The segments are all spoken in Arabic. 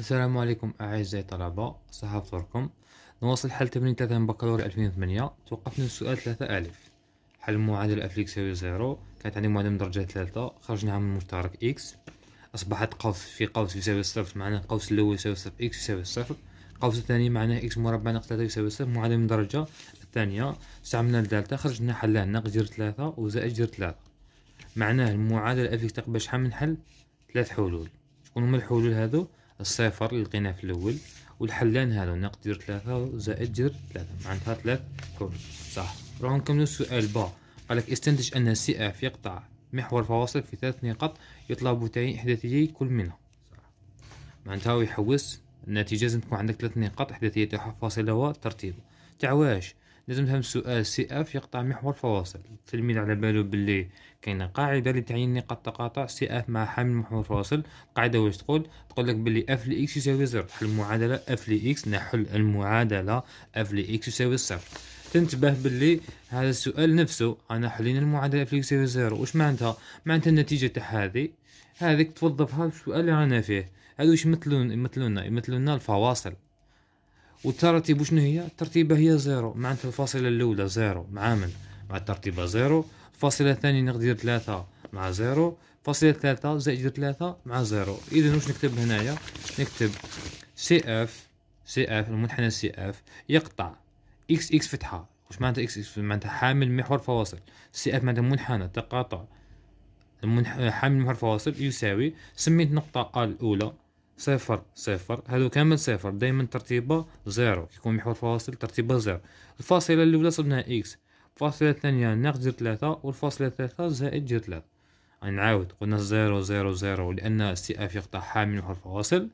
السلام عليكم أعزائي الطلبة صحة فطوركم نواصل حل تمرين ثلاثة من بكالوريا 2008 توقفنا من سؤال 3 ألف حل المعادلة اف إكس يساوي زيرو كانت عندي معادلة من درجة ثلاثة خرجناها من مشترك إكس أصبحت قوس في قوس يساوي صفر معناه القوس الأول يساوي صفر إكس يساوي صفر القوس الثاني معناه إكس مربع ناقص ثلاثة يساوي صفر معادلة من درجة الثانية استعملنا الدالتا خرجنا حلها ناقص جر ثلاثة وزائد جر ثلاثة معناه المعادلة اف تقبل شحال من حل ثلاث حلول شكون هما الحلول هادو الصفر اللي لقيناه في الاول والحلان هذا ناقص دير ثلاثة زائد دير ثلاثة معناتها ثلاث كون صح راح نكملو السؤال با قالك استنتج أن سي اف يقطع محور فواصل في ثلاث نقاط يطلب تعيين إحداثيي كل منها صح معناتها هو يحوس النتيجة لازم تكون عندك ثلاث نقاط إحداثية تاعها فاصلة وترتيب تاع واش لازم نفهم سؤال سي اف يقطع محور فواصل التلميذ على بالو باللي كاينه قاعده اللي تعين نقاط تقاطع سي اف مع حامل محور فواصل القاعده واش تقول تقول لك باللي اف لاكس يساوي زيرو حل المعادله اف لاكس نحل المعادله اف لاكس يساوي صفر تنتبه باللي هذا السؤال نفسه انا حلينا المعادله اف لاكس يساوي زيرو واش معناتها معناتها النتيجه تاع هذه هذيك توظفها في السؤال اللي رانا فيه واش يمثلون يمثلون يمثلون الفواصل والترتيب وشنو هي الترتيبه هي زيرو معناتها الفاصله الاولى زيرو مع من مع الترتيبه زيرو الفاصله الثانيه نقدر ثلاثة مع زيرو فاصله ثلاثة زائد ثلاثة مع زيرو اذا واش نكتب هنايا نكتب سي اف سي اف المنحنى سي اف يقطع اكس اكس فتحه واش معناتها اكس اكس معناتها حامل محور فواصل سي اف معناتها منحنى تقاطع المنح... حامل محور فواصل يساوي سميت نقطه الاولى صفر صفر هادو كامل صفر دائما ترتيبه زيرو كيكون محور فاصل ترتيبه زيرو الفاصله الاولى صبناها اكس الفاصله الثانيه ناقص ثلاثة والفاصله الثالثة زائد جير ثلاثة نعاود قلنا زيرو زيرو زيرو لان سي إف يقطع حامل محور الفواصل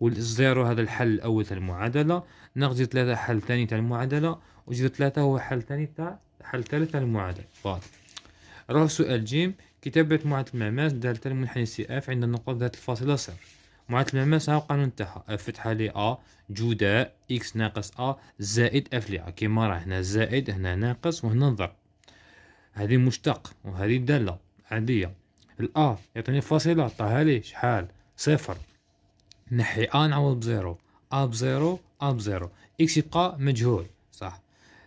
والزيرو هذا الحل الاول تاع المعادله ناقص ثلاثة حل ثاني تاع المعادله وجير ثلاثة هو حل ثاني تاع حل ثالث تاع المعادله فوالا راه سؤال جيم كتابه معادله المعماس دالتا المنحنى إف عند النقاط ذات الفاصله صفر معادلة الملمسة قانون تاعها اف فتحة لي ا جودة اكس ناقص ا زائد اف لي ا كيما راه هنا زائد هنا ناقص وهنا ضرب هذه مشتق وهذه دالة عادية ال ا يعطيني فاصلة عطاها لي شحال صفر نحي أ نعوض بزيرو أ بزيرو أ بزيرو إكس يبقى مجهول صح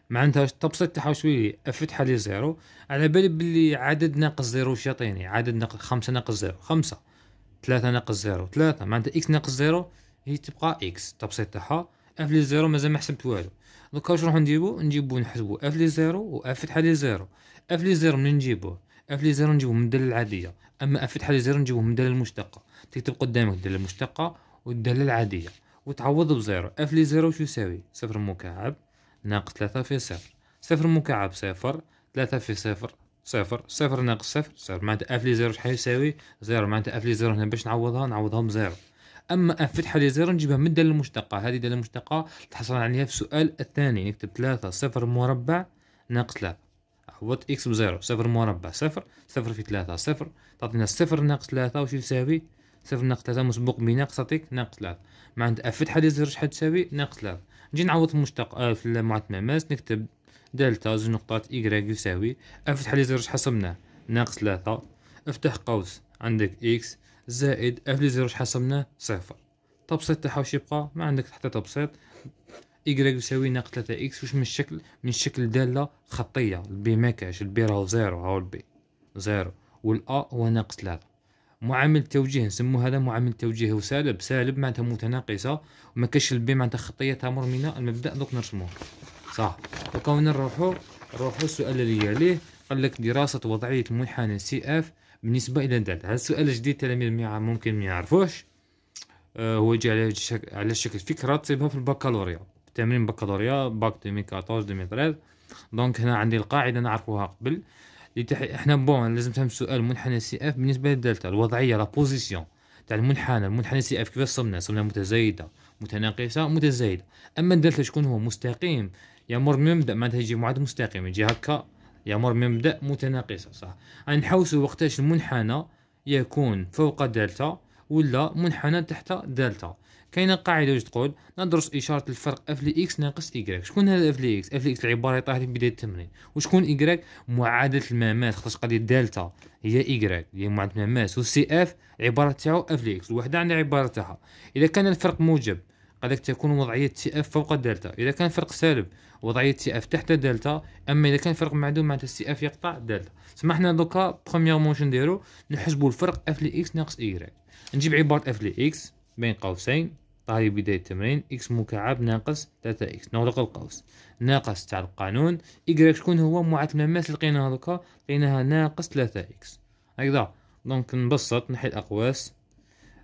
معناتها التبسيط تاعها شوي اف فتحة لي زيرو على بالي بلي عدد ناقص زيرو واش يعطيني عدد ناقص خمسة ناقص زيرو خمسة ثلاثة ناقص زيرو ثلاثة معنتها اكس ناقص زيرو هي تبقى اكس تبسيط تاعها اف لي زيرو مازال ما حسبت والو دوكا واش نروحو نديرو نجيبو نحسبو اف لي زيرو و اف فتحه لي زيرو اف لي زيرو منين نجيبوه اف لي زيرو نجيبوه من الداله العاديه اما اف فتحه لي زيرو نجيبوه من الداله المشتقه تكتب قدامك الداله المشتقه والداله العاديه وتعوض بزيرو اف لي زيرو شو يساوي صفر مكعب ناقص ثلاثة في صفر صفر مكعب صفر ثلاثة في صفر صفر صفر ناقص صفر صفر معناتها اف لي زيرو شحال يساوي زيرو معناتها اف لي زيرو هنا باش نعوضها نعوضها بزيرو اما اف فتحه لي زيرو نجيبها من الداله المشتقه هذه الداله المشتقه تحصل عليها في السؤال الثاني نكتب ثلاثة صفر مربع ناقص ثلاثة عوضت اكس بزيرو صفر مربع صفر صفر في ثلاثة صفر تعطينا صفر ناقص ثلاثة وش يساوي صفر ناقص ثلاثة مسبوق بناقص تعطيك ناقص ثلاثة معناتها اف فتحه لي زيرو شحال تساوي ناقص ثلاثة نجي نعوض في المشتق آه، في المعتمة ماس نكتب دلتا زوج نقطات إيكغيك يساوي أفتح لي زيرو حسبناه ناقص ثلاثة افتح قوس عندك إكس زائد اف لي زيرو حسبناه صفر تبسيط تاعها واش يبقى ما عندك حتى تبسيط إيكغيك يساوي ناقص ثلاثة إكس واش من الشكل من شكل دالة خطية البي مكاش البي راهو زيرو هاو البي زيرو والأ هو ناقص ثلاثة معامل التوجيه نسمو هذا معامل التوجيه وسالب سالب معنتها متناقصة وما كاش البي معنتها خطية من المبدأ دوك نرسموه صح دوكا نروحو نروحو السؤال اللي عليه قال لك دراسة وضعية منحنى سي اف بالنسبة إلى د هذا السؤال الجديد التلاميذ ممكن ما يعرفوش آه، هو جا على على شكل فكرة تصيبها في البكالوريا تمرين بكالوريا باك 2014 2013 دونك هنا عندي القاعدة نعرفوها قبل لتح... احنا بون لازم تفهم السؤال منحنى سي اف بالنسبة للدلتا الوضعية لا بوزيسيون تاع المنحنى المنحنى سي اف كيفاش صبنا صبنا متزايدة متناقصة متزايدة أما الدلتا شكون هو مستقيم يمر من مبدا يجي معاد مستقيم يجي هكا يمر من مبدا متناقصه صح نحوسو وقتاش المنحنى يكون فوق دلتا ولا منحنى تحت دلتا كاينه قاعده واش تقول ندرس اشاره الفرق اف لي اكس ناقص ايكغيك شكون هذا اف لي اكس اف لي اكس العباره يطيح في بدايه التمرين وشكون ايكغيك معادله الممات خاطرش قضية دلتا هي ايكغيك هي معادله المامات والسي اف عباره تاعو اف لي اكس الوحده عندها عباره تاعها اذا كان الفرق موجب قد تكون وضعية تي اف فوق الدلتا إذا كان فرق سالب وضعية تي اف تحت الدلتا أما إذا كان فرق معدوم معناتها تي اف يقطع الدلتا سمحنا دوكا بروميير موشن نديرو نحسبو الفرق اف لي اكس ناقص اي نجيب عبارة اف لي اكس بين قوسين طهي بداية التمرين اكس مكعب ناقص 3 اكس نغلق القوس ناقص تاع القانون اي شكون هو معادلة الماس لقيناها دوكا لقيناها ناقص 3 اكس هكذا دونك نبسط نحي الأقواس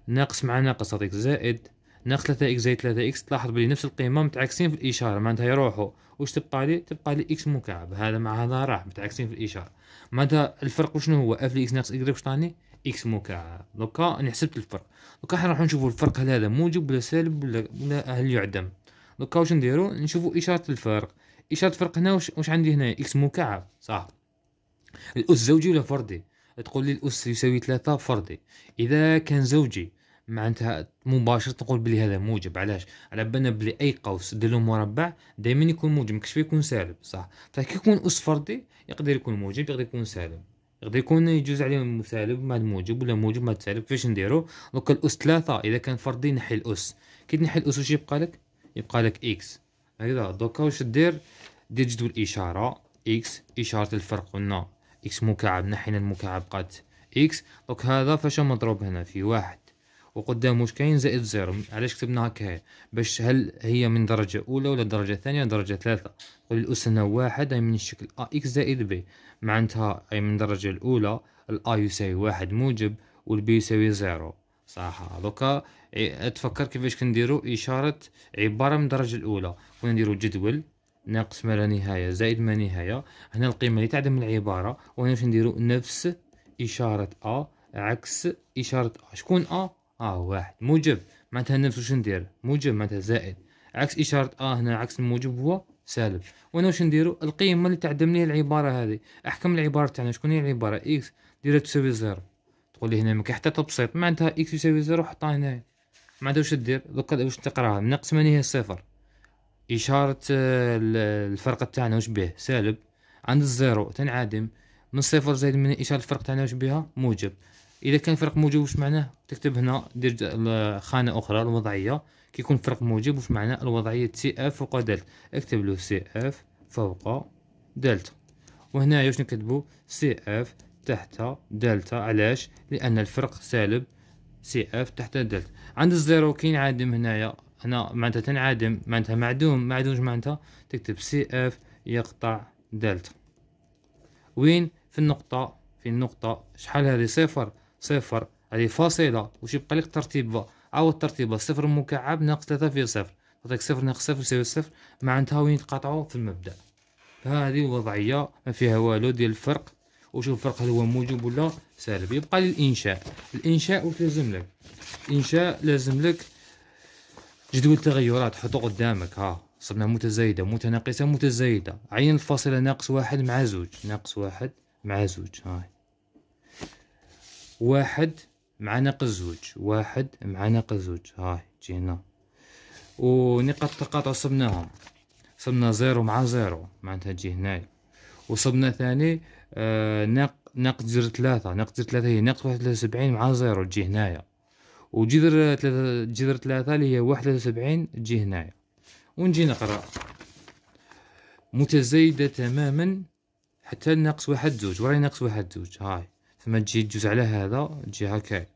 ناقص مع ناقص هذيك زائد ناقص 3 اكس زائد 3 اكس تلاحظ بلي نفس القيمه متعاكسين في الاشاره معناتها يروحوا واش تبقى لي تبقى لي اكس مكعب هذا مع هذا راح متعاكسين في الاشاره معناتها الفرق وشنو هو اف اكس ناقص اكس واش تعني اكس مكعب دوكا انا حسبت الفرق دوكا حنا راح نشوفوا الفرق هل هذا موجب ولا سالب ولا ولا هل يعدم دوكا واش نديرو نشوفوا اشاره الفرق اشاره الفرق هنا واش, واش عندي هنا اكس مكعب صح الاس زوجي ولا فردي تقول لي الاس يساوي ثلاثة فردي اذا كان زوجي معناتها مباشرة تقول بلي هذا موجب علاش على بالنا بلي اي قوس ديرلو مربع دائما يكون موجب مكش يكون سالب صح فكي كي يكون اس فردي يقدر يكون موجب يقدر يكون سالب يقدر يكون يجوز عليه مسالب مع موجب ولا موجب مع سالب كيفاش نديرو دوكا الاس ثلاثة اذا كان فردي نحي الاس كي تنحي الاس واش يبقى لك يبقى لك اكس هكذا دوكا واش دير دير جدول اشارة اكس اشارة الفرق قلنا اكس مكعب نحينا المكعب قات اكس دوك هذا فاش مضروب هنا في واحد وقدام واش كاين زائد زيرو علاش كتبنا هكا باش هل هي من درجة أولى ولا درجة ثانية ولا درجة ثالثة قول الأس هنا واحد أي من الشكل أ إكس زائد بي معناتها أي من الدرجة الأولى الأ يساوي واحد موجب والبي يساوي زيرو صح دوكا تفكر كيفاش كنديرو إشارة عبارة من الدرجة الأولى كنا نديرو جدول ناقص ما لا نهاية زائد ما نهاية هنا القيمة اللي تعدم العبارة وهنا باش نديرو نفس إشارة أ عكس إشارة أ شكون أ اه واحد موجب معناتها نفس واش ندير موجب معناتها زائد عكس اشاره اه هنا عكس الموجب هو سالب وانا واش نديرو القيمه اللي تعدم لي العباره هذه احكم العباره تاعنا شكون هي العباره اكس ديرها تساوي زيرو تقول لي هنا ما حتى تبسيط معناتها اكس يساوي زيرو حطها هنايا معناتها واش دير دوكا واش تقراها ناقص هي صفر اشاره آه، الفرق تاعنا واش بيه سالب عند الزيرو تنعدم من صفر زائد من اشاره الفرق تاعنا واش بيها موجب اذا كان فرق موجب واش معناه تكتب هنا دير خانه اخرى الوضعيه كيكون فرق موجب واش معناه الوضعيه سي اف فوق دلتا اكتب له سي اف فوق دلتا وهنايا واش نكتبو سي اف تحت دلتا علاش لان الفرق سالب سي اف تحت دلتا عند الزيرو كاين عادم هنايا هنا معناتها تنعدم معناتها معدوم معدوم معناتها تكتب سي اف يقطع دلتا وين في النقطه في النقطه شحال هذه صفر صفر هذه فاصلة واش يبقى لك ترتيبة عاود الترتيبة صفر مكعب ناقص ثلاثة في صفر تعطيك صفر ناقص صفر يساوي صفر معناتها وين يتقاطعو في المبدأ هذه وضعية ما فيها والو ديال الفرق وشوف الفرق هل هو موجب ولا سالب يبقى لي الانشاء الانشاء واش لازم لك الانشاء لازم لك جدول تغيرات حطو قدامك ها صرنا متزايدة متناقصة متزايدة عين الفاصلة ناقص واحد مع زوج ناقص واحد مع زوج هاي واحد مع ناقص زوج واحد مع ناقص زوج هاي جينا ونقاط التقاطع صبناهم صبنا زيرو مع زيرو معناتها تجي هنايا وصبنا ثاني آه ناق جذر ثلاثة ناقص جذر ثلاثة هي ناقص واحد وسبعين مع زيرو تجي هنايا وجذر ثلاثة جذر ثلاثة اللي هي واحد وسبعين تجي هنايا ونجي نقرا متزايدة تماما حتى ناقص واحد زوج وراي ناقص واحد زوج هاي ثم تجي تجوز على هذا تجي هكاك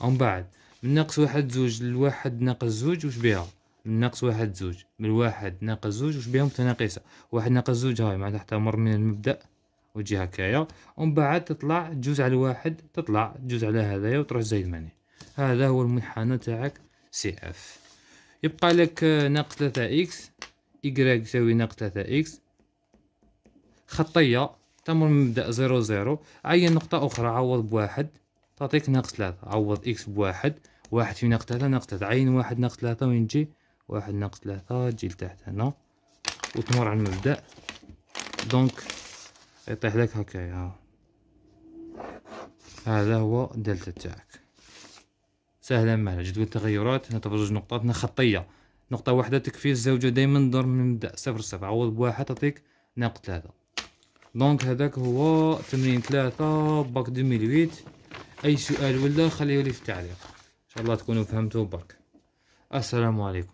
ومن بعد من ناقص واحد زوج لواحد ناقص زوج وش بيها من ناقص واحد زوج من واحد ناقص زوج وش بيها متناقصة واحد ناقص زوج هاي معناتها تحتمر من المبدأ وتجي هكايا ومن بعد تطلع تجوز على واحد تطلع تجوز على هذايا وتروح زايد ماني هذا هو المنحنى تاعك سي اف يبقى لك ناقص ثلاثة اكس y يساوي ناقص ثلاثة اكس خطية تمر من مبدأ زيرو زيرو عين نقطة أخرى عوض بواحد تعطيك ناقص ثلاثة عوض إكس بواحد واحد في ناقص ثلاثة ناقص ثلاثة عين واحد ناقص ثلاثة وين تجي واحد ناقص ثلاثة تجي لتحت هنا وتمر على المبدأ دونك يطيح لك هكايا ها. هذا هو دلتا تاعك سهلا معنا جدول التغيرات هنا تبرز نقطات هنا خطية نقطة واحدة تكفي الزوجة دايما دور من مبدأ صفر صفر عوض بواحد تعطيك ناقص ثلاثة دونك هذاك هو تمرين ثلاثة باك 2008 اي سؤال ولا خليه لي في التعليق ان شاء الله تكونوا فهمتوا برك السلام عليكم